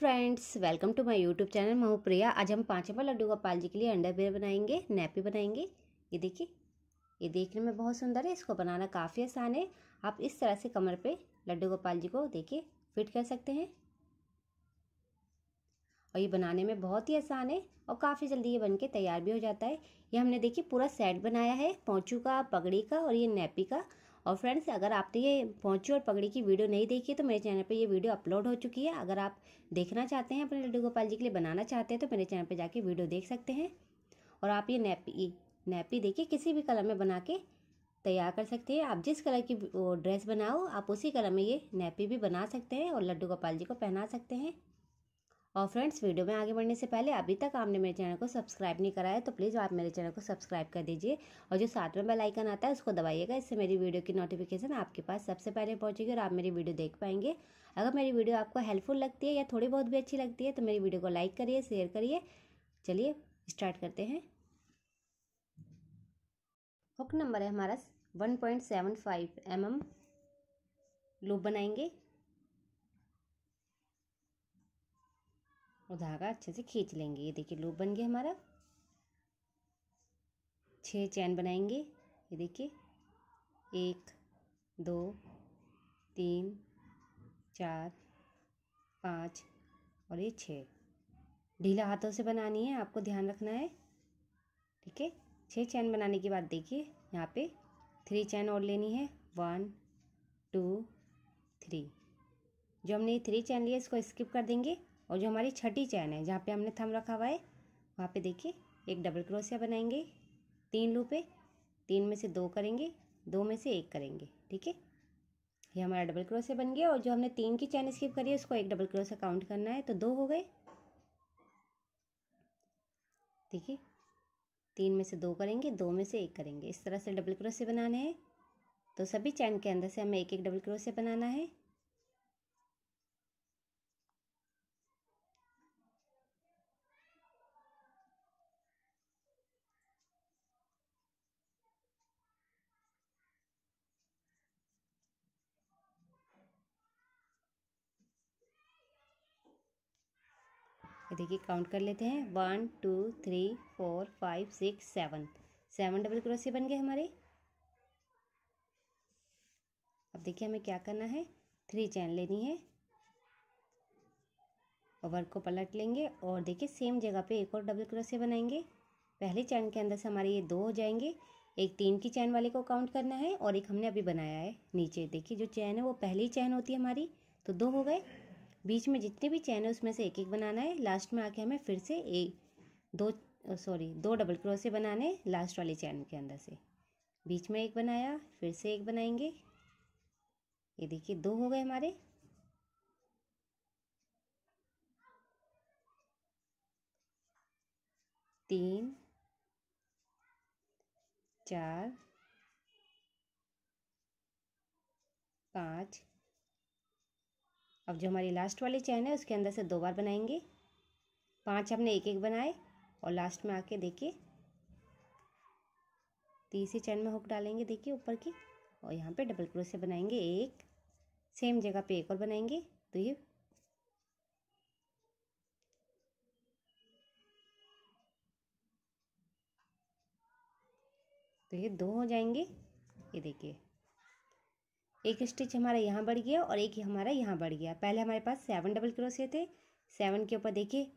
friends welcome to my YouTube channel मैं हूँ प्रिया आज हम पाँचवें पर लड्डू गोपाल जी के लिए अंडरवेयर बनाएंगे नैपी बनाएंगे ये देखिए ये देखने में बहुत सुंदर है इसको बनाना काफ़ी आसान है आप इस तरह से कमर पे लड्डू गोपाल जी को देखिए फिट कर सकते हैं और ये बनाने में बहुत ही आसान है और काफ़ी जल्दी ये बन के तैयार भी हो जाता है ये हमने देखिए पूरा सेट बनाया है पोंचू का पगड़ी का और ये नैपी का और फ्रेंड्स अगर आपने ये पहुँची और पगड़ी की वीडियो नहीं देखी तो मेरे चैनल पर ये वीडियो अपलोड हो चुकी है अगर आप देखना चाहते हैं अपने लड्डू गोपाल जी के लिए बनाना चाहते हैं तो मेरे चैनल पर जाके वीडियो देख सकते हैं और आप ये नैपी नैपी देखिए किसी भी कलर में बना के तैयार कर सकते हैं आप जिस कलर की ड्रेस बनाओ आप उसी कलर में ये नैपी भी बना सकते हैं और लड्डू गोपाल जी को पहना सकते हैं और फ्रेंड्स वीडियो में आगे बढ़ने से पहले अभी तक आपने मेरे चैनल को सब्सक्राइब नहीं कराया तो प्लीज़ आप मेरे चैनल को सब्सक्राइब कर दीजिए और जो साथ में बेल आइकन आता है उसको दबाइएगा इससे मेरी वीडियो की नोटिफिकेशन आपके पास सबसे पहले पहुंचेगी और आप मेरी वीडियो देख पाएंगे अगर मेरी वीडियो आपको हेल्पफुल लगती है या थोड़ी बहुत भी अच्छी लगती है तो मेरी वीडियो को लाइक करिए शेयर करिए चलिए स्टार्ट करते हैं हुक नंबर है हमारा one point seven five M M loop बनाएंगे और धागा अच्छे से खींच लेंगे ये देखिए लूप बन गया हमारा छः चैन बनाएंगे ये देखिए एक दो तीन चार पाँच और ये छः ढीला हाथों से बनानी है आपको ध्यान रखना है ठीक है छः चैन बनाने के बाद देखिए यहाँ पे थ्री चैन और लेनी है वन टू थ्री जो हमने ये थ्री चैन लिया इसको स्किप कर देंगे और जो हमारी छठी चैन है जहाँ पे हमने थम रखा हुआ है वहाँ पे देखिए एक डबल क्रोशिया बनाएंगे तीन लूपे तीन में से दो करेंगे दो में से एक करेंगे ठीक है ये हमारा डबल क्रोशिया बन गया और जो हमने तीन की चैन स्किप करी है उसको एक डबल क्रोशिया काउंट करना है तो दो हो गए ठीक है तीन में से दो करेंगे दो में से एक करेंगे इस तरह से डबल क्रोशिया बनाने हैं तो सभी चैन के अंदर से हमें एक एक डबल क्रोशिया बनाना है ये देखिए काउंट कर लेते हैं one two three four five six seven seven double क्रोशिया बन गए हमारे अब देखिए हमें क्या करना है थ्री चैन लेनी है और वर्क को पलट लेंगे और देखिए सेम जगह पे एक और डबल क्रोशिया बनाएंगे पहले चैन के अंदर से हमारे ये दो हो जाएंगे एक तीन की चैन वाले को काउंट करना है और एक हमने अभी बनाया है नीचे देखिए जो चैन है वो पहली चैन होती है हमारी तो दो हो गए बीच में जितने भी चैन है उसमें से एक एक बनाना है लास्ट में आके हमें फिर से एक दो सॉरी दो डबल क्रोसे बनाने लास्ट वाले चैन के अंदर से बीच में एक बनाया फिर से एक बनाएंगे ये देखिए दो हो गए हमारे तीन चार पाँच अब जो हमारी लास्ट वाली चैन है उसके अंदर से दो बार बनाएंगे पांच हमने एक एक बनाए और लास्ट में आके देखिए तीसरी चैन में हुक डालेंगे देखिए ऊपर की और यहाँ पे डबल क्रोशे बनाएंगे एक सेम जगह पे एक और बनाएंगे तो ये तो ये दो हो जाएंगे ये देखिए एक स्टिच हमारा यहाँ बढ़ गया और एक हमारा यहाँ बढ़ गया पहले हमारे पास सेवन डबल क्रोसे थे सेवन के ऊपर देखिए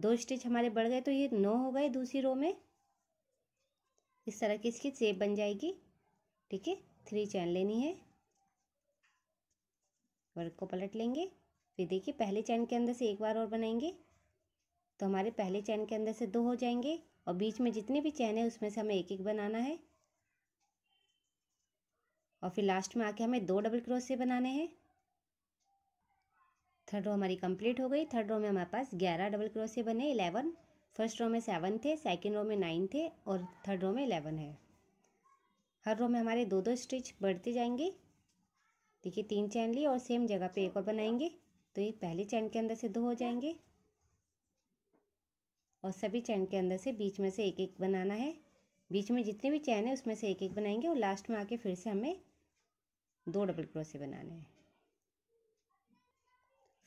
दो स्टिच हमारे बढ़ गए तो ये नौ हो गए दूसरी रो में इस तरह की इसकी सेप बन जाएगी ठीक है थ्री चैन लेनी है वर्क को पलट लेंगे फिर देखिए पहले चैन के अंदर से एक बार और बनाएंगे तो हमारे पहले चैन के अंदर से दो हो जाएंगे और बीच में जितने भी चैन है उसमें से हमें एक एक बनाना है और फिर लास्ट में आके हमें दो डबल क्रोशिया बनाने हैं थर्ड रो हमारी कंप्लीट हो गई थर्ड रो में हमारे पास ग्यारह डबल क्रोशिया बने इलेवन फर्स्ट रो में सेवन थे सेकेंड रो में नाइन थे और थर्ड रो में इलेवन है हर रो में हमारे दो दो स्टिच बढ़ते जाएंगे देखिए तीन चैन लिए और सेम जगह पे एक और बनाएंगे तो ये पहले चैन के अंदर से दो हो जाएंगे और सभी चैन के अंदर से बीच में से एक एक बनाना है बीच में जितने भी चैन है उसमें से एक एक बनाएंगे और लास्ट में आके फिर से हमें दो डबल क्रोशे बनाने हैं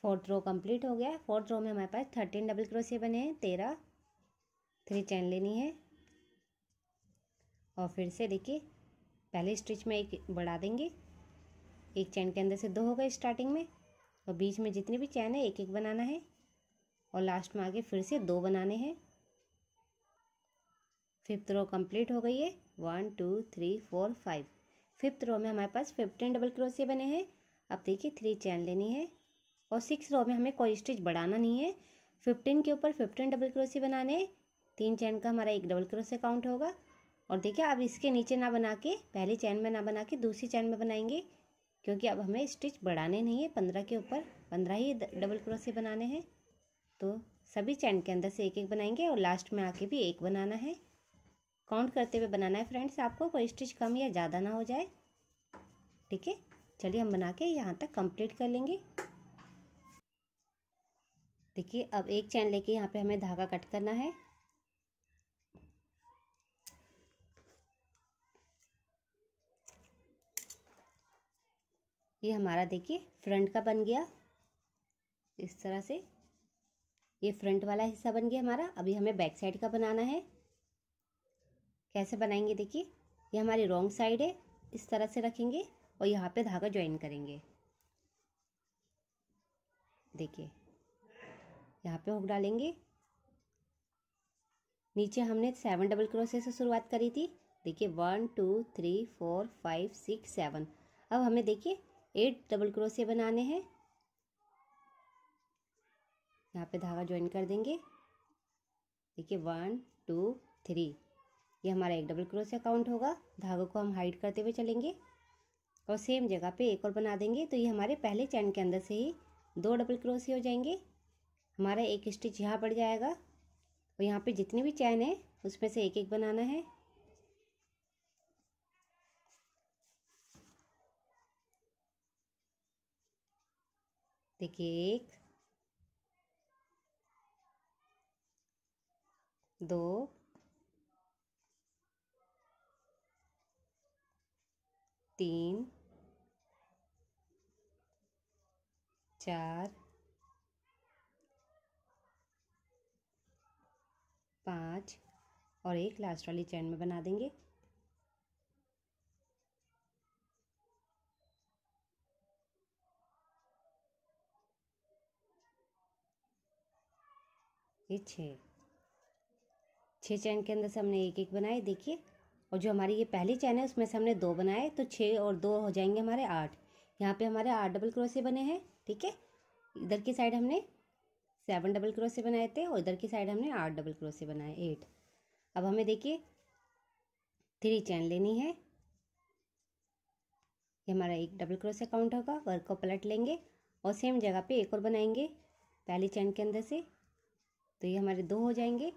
फोर्थ रो कंप्लीट हो गया फोर्थ रो में हमारे पास थर्टीन डबल क्रोशे बने हैं तेरह थ्री चैन लेनी है और फिर से देखिए पहले स्टिच में एक बढ़ा देंगे एक चैन के अंदर से दो हो गए स्टार्टिंग में और बीच में जितनी भी चैन है एक एक बनाना है और लास्ट में आगे फिर से दो बनाने हैं फिफ्थ रो कंप्लीट हो गई है one two three four five fifth row में हमारे पास फिफ्टीन डबल क्रोसिया बने हैं अब देखिए थ्री चैन लेनी है और सिक्स रो में हमें कोई स्टिच बढ़ाना नहीं है फिफ्टीन के ऊपर फिफ्टीन डबल क्रोसी बनाने तीन चैन का हमारा एक डबल क्रोशिया काउंट होगा और देखिए अब इसके नीचे ना बना के पहले चैन में ना बना के दूसरी चैन में बनाएंगे क्योंकि अब हमें स्टिच बढ़ाने नहीं है पंद्रह के ऊपर पंद्रह ही डबल क्रोसी बनाने हैं तो सभी चैन के अंदर से एक एक बनाएंगे और लास्ट में आके भी एक बनाना है काउंट करते हुए बनाना है फ्रेंड्स आपको कोई स्टिच कम या ज़्यादा ना हो जाए ठीक है चलिए हम बना के यहाँ तक कंप्लीट कर लेंगे देखिए अब एक चैन लेके यहाँ पे हमें धागा कट करना है ये हमारा देखिए फ्रंट का बन गया इस तरह से ये फ्रंट वाला हिस्सा बन गया हमारा अभी हमें बैक साइड का बनाना है कैसे बनाएंगे देखिए ये हमारी रॉन्ग साइड है इस तरह से रखेंगे और यहाँ पे धागा ज्वाइन करेंगे देखिए यहाँ पे हुक डालेंगे नीचे हमने सेवन डबल क्रोशे से शुरुआत करी थी देखिए one two three four five six seven अब हमें देखिए एट डबल क्रोशे बनाने हैं यहाँ पे धागा ज्वाइन कर देंगे देखिए वन टू थ्री ये हमारा एक डबल क्रोशिया काउंट होगा धागों को हम हाइड करते हुए चलेंगे और सेम जगह पे एक और बना देंगे तो ये हमारे पहले चैन के अंदर से ही दो डबल क्रोशिया हो जाएंगे हमारा एक स्टिच यहाँ पड़ जाएगा और यहाँ पे जितने भी चैन है उसमें से एक एक बनाना है देखिए एक दो तीन चार पाँच और एक लास्ट वाली चैन में बना देंगे ये छः छः चैन के अंदर से हमने एक एक बनाए देखिए और जो हमारी ये पहली चैन है उसमें से हमने दो बनाए तो छः और दो हो जाएंगे हमारे आठ यहाँ पे हमारे आठ डबल क्रोसे बने हैं ठीक है इधर की साइड हमने सेवन डबल क्रोसे बनाए थे और इधर की साइड हमने आठ डबल क्रोसे बनाए एट अब हमें देखिए थ्री चैन लेनी है ये हमारा एक डबल क्रोसे काउंट होगा वर्क को पलट लेंगे और सेम जगह पर एक और बनाएंगे पहली चैन के अंदर से तो ये हमारे दो हो जाएंगे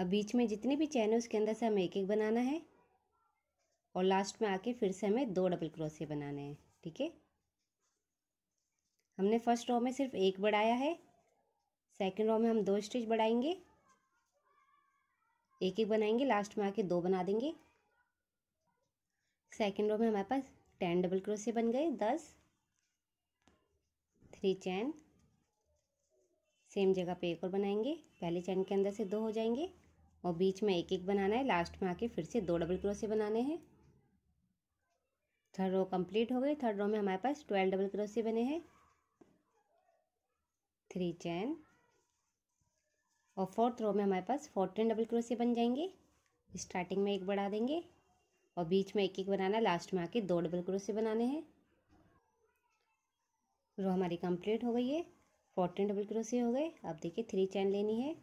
अब बीच में जितनी भी चैन है उसके अंदर से हमें एक एक बनाना है और लास्ट में आके फिर से हमें दो डबल क्रोसे बनाने हैं ठीक है हमने फर्स्ट रॉ में सिर्फ एक बढ़ाया है सेकंड रॉ में हम दो स्टिच बढ़ाएंगे एक एक बनाएंगे लास्ट में आके दो बना देंगे सेकंड रो में हमारे पास टेन डबल क्रोसे बन गए दस थ्री चैन सेम जगह पे एक और बनाएंगे पहले चैन के अंदर से दो हो जाएंगे और बीच में एक एक बनाना है लास्ट में आके फिर से दो डबल क्रोसे बनाने हैं थर्ड रो कंप्लीट हो गई थर्ड रो में हमारे पास ट्वेल्व डबल क्रोसे बने हैं थ्री चैन और फोर्थ रो में हमारे पास फोर्टीन डबल क्रोसे बन जाएंगे स्टार्टिंग में एक बढ़ा देंगे और बीच में एक एक बनाना लास्ट में आके दो डबल क्रोसे बनाने हैं रो हमारी कंप्लीट हो गई है फोर्टीन डबल क्रोसे हो गए अब देखिए थ्री चैन लेनी है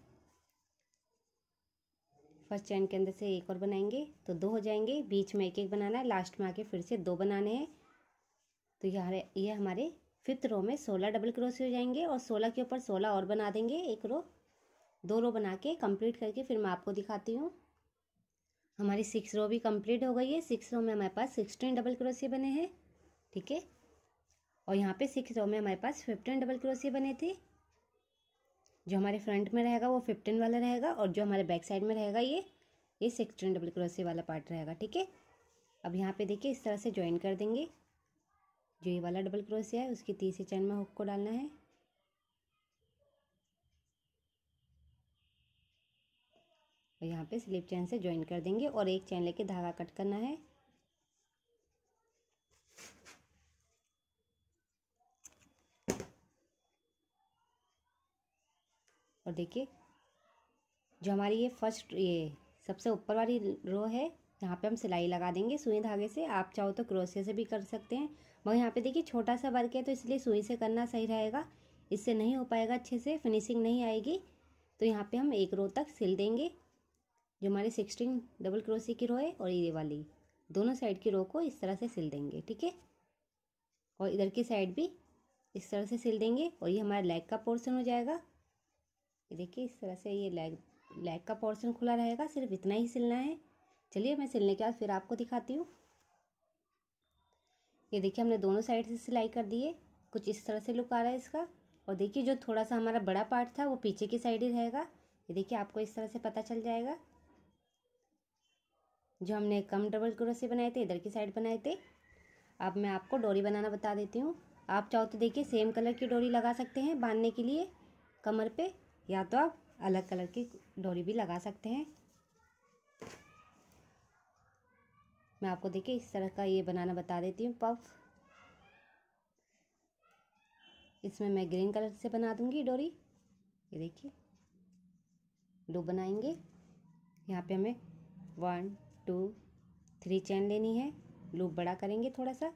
फर्स्ट चैन के अंदर से एक और बनाएंगे तो दो हो जाएंगे बीच में एक एक बनाना है लास्ट में आके फिर से दो बनाने हैं तो ये ये हमारे फिफ्थ रो में सोलह डबल क्रोसी हो जाएंगे और सोलह के ऊपर सोलह और बना देंगे एक रो दो रो बना के कंप्लीट करके फिर मैं आपको दिखाती हूँ हमारी सिक्स रो भी कंप्लीट हो गई है सिक्स रो में हमारे पास सिक्सटीन डबल क्रोसी बने हैं ठीक है और यहाँ पे सिक्स रो में हमारे पास फिफ्टीन डबल क्रोसी बने थे जो हमारे फ्रंट में रहेगा वो फिफ्टीन वाला रहेगा और जो हमारे बैक साइड में रहेगा ये ये सिक्सटीन डबल क्रोसी वाला पार्ट रहेगा ठीक है अब यहाँ पे देखिए इस तरह से ज्वाइन कर देंगे जो ये वाला डबल क्रोसी है उसकी तीसरी चैन में हुक को डालना है और यहाँ पे स्लिप चैन से ज्वाइन कर देंगे और एक चैन लेके धागा कट करना है और देखिए जो हमारी ये फर्स्ट ये सबसे ऊपर वाली रो है यहाँ पे हम सिलाई लगा देंगे सुई धागे से आप चाहो तो क्रोसिया से भी कर सकते हैं मगर यहाँ पे देखिए छोटा सा वर्क है तो इसलिए सुई से करना सही रहेगा इससे नहीं हो पाएगा अच्छे से फिनिशिंग नहीं आएगी तो यहाँ पे हम एक रो तक सिल देंगे जो हमारी सिक्सटीन डबल क्रोसी की रो है और ये वाली दोनों साइड की रो को इस तरह से सिल देंगे ठीक है और इधर की साइड भी इस तरह से सिल देंगे और ये हमारा लेग का पोर्सन हो जाएगा ये देखिए इस तरह से ये लेग लेग का पोर्शन खुला रहेगा सिर्फ इतना ही सिलना है चलिए मैं सिलने के बाद फिर आपको दिखाती हूँ ये देखिए हमने दोनों साइड से सिलाई कर दी है कुछ इस तरह से लुक आ रहा है इसका और देखिए जो थोड़ा सा हमारा बड़ा पार्ट था वो पीछे की साइड ही रहेगा ये देखिए आपको इस तरह से पता चल जाएगा जो हमने कम डबल क्रोसे बनाए थे इधर की साइड बनाए थे अब मैं आपको डोरी बनाना बता देती हूँ आप चाहो तो देखिए सेम कलर की डोरी लगा सकते हैं बांधने के लिए कमर पे या तो आप अलग कलर की डोरी भी लगा सकते हैं मैं आपको देखिए इस तरह का ये बनाना बता देती हूँ पफ इसमें मैं ग्रीन कलर से बना दूँगी डोरी ये देखिए दो बनाएंगे यहाँ पे हमें वन टू थ्री चैन लेनी है लूप बड़ा करेंगे थोड़ा सा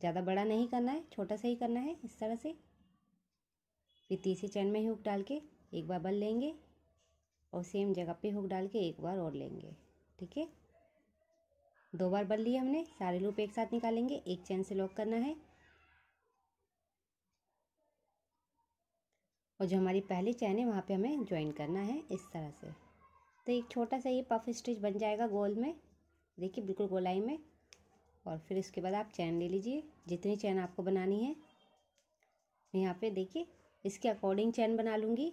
ज़्यादा बड़ा नहीं करना है छोटा सा ही करना है इस तरह से फिर तीसरी चैन में ही उप डाल के एक बार बल लेंगे और सेम जगह पे हुक डाल के एक बार और लेंगे ठीक है दो बार बल लिए हमने सारे लूप एक साथ निकालेंगे एक चैन से लॉक करना है और जो हमारी पहली चैन है वहाँ पे हमें ज्वाइन करना है इस तरह से तो एक छोटा सा ये पफ स्टिच बन जाएगा गोल में देखिए बिल्कुल गोलाई में और फिर इसके बाद आप चैन ले लीजिए जितनी चैन आपको बनानी है यहाँ पे देखिए इसके अकॉर्डिंग चैन बना लूँगी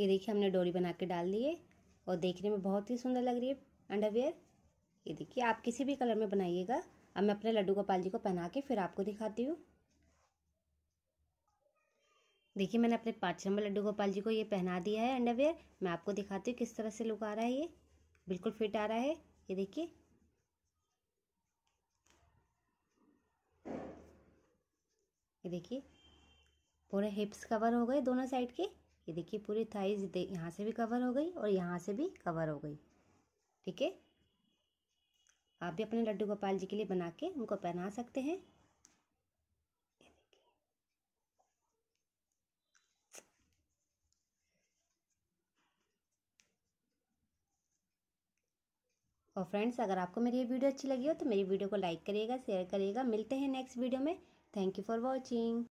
ये देखिए हमने डोरी बना के डाल दी है और देखने में बहुत ही सुंदर लग रही है अंडरवेयर ये देखिए आप किसी भी कलर में बनाइएगा अब मैं अपने लड्डू गोपाल जी को पहना के फिर आपको दिखाती हूँ देखिए मैंने अपने पाँच नंबर लड्डू गोपाल जी को ये पहना दिया है अंडरवेयर मैं आपको दिखाती हूँ किस तरह से लुक आ रहा है ये बिल्कुल फिट आ रहा है ये देखिए ये देखिए पूरे हिप्स कवर हो गए दोनों साइड के ये देखिए पूरी थाइज यहाँ से भी कवर हो गई और यहाँ से भी कवर हो गई ठीक है आप भी अपने लड्डू गोपाल जी के लिए बना के उनको पहना सकते हैं और फ्रेंड्स अगर आपको मेरी ये वीडियो अच्छी लगी हो तो मेरी वीडियो को लाइक करिएगा शेयर करिएगा मिलते हैं नेक्स्ट वीडियो में थैंक यू फॉर वॉचिंग